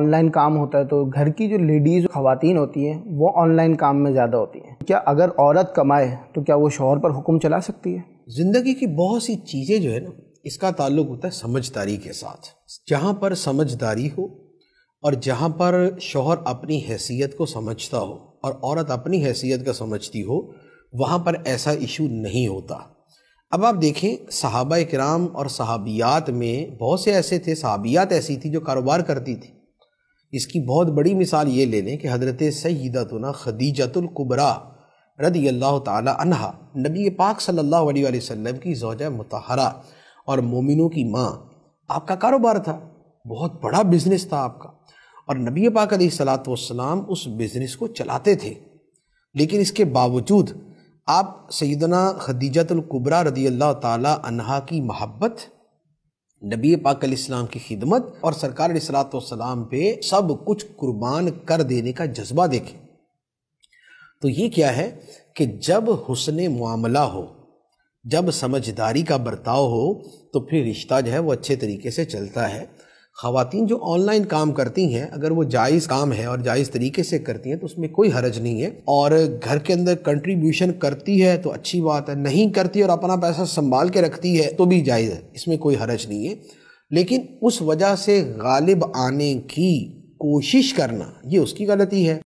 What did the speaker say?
online काम होता है तो घर की जो लेडीज़ खातन होती हैं वो ऑनलाइन काम में ज़्यादा होती हैं क्या अगर औरत कमाए तो क्या वो शोहर पर हुक्म चला सकती है ज़िंदगी की बहुत सी चीज़ें जो है ना इसका ताल्लुक होता है समझदारी के साथ जहाँ पर समझदारी हो और जहाँ पर शोहर अपनी हैसियत को समझता हो और औरत अपनी हैसियत का समझती हो वहाँ पर ऐसा इशू नहीं होता अब आप देखें सहाबा कराम और सहाबियात में बहुत से ऐसे थे सहाबियात ऐसी थी जो कारोबार करती थी इसकी बहुत बड़ी मिसाल ये ले लें कि हज़रत सईदतना खदीजतुल्कुबरा रदी अल्लाह तहा नबी पाक सल्ला वसम की जोजा मतहरा और मोमिनों की माँ आपका कारोबार था बहुत बड़ा बिज़नेस था आपका और नबी पाक सलाम उस बिज़नेस को चलाते थे लेकिन इसके बावजूद आप सैदना खदीजतुल्कुबरा रदी अल्लाह तहा की महब्बत नबी पाक इस्लाम की खिदमत और सरकार सलाम पे सब कुछ कुर्बान कर देने का जज्बा देखें तो ये क्या है कि जब हुसन मामला हो जब समझदारी का बर्ताव हो तो फिर रिश्ता जो है वो अच्छे तरीके से चलता है खातन जो ऑनलाइन काम करती हैं अगर वो जायज़ काम है और जायज़ तरीके से करती हैं तो उसमें कोई हरज नहीं है और घर के अंदर कंट्रीब्यूशन करती है तो अच्छी बात है नहीं करती और अपना पैसा संभाल के रखती है तो भी जायज़ है इसमें कोई हरज नहीं है लेकिन उस वजह से गालिब आने की कोशिश करना ये उसकी गलती है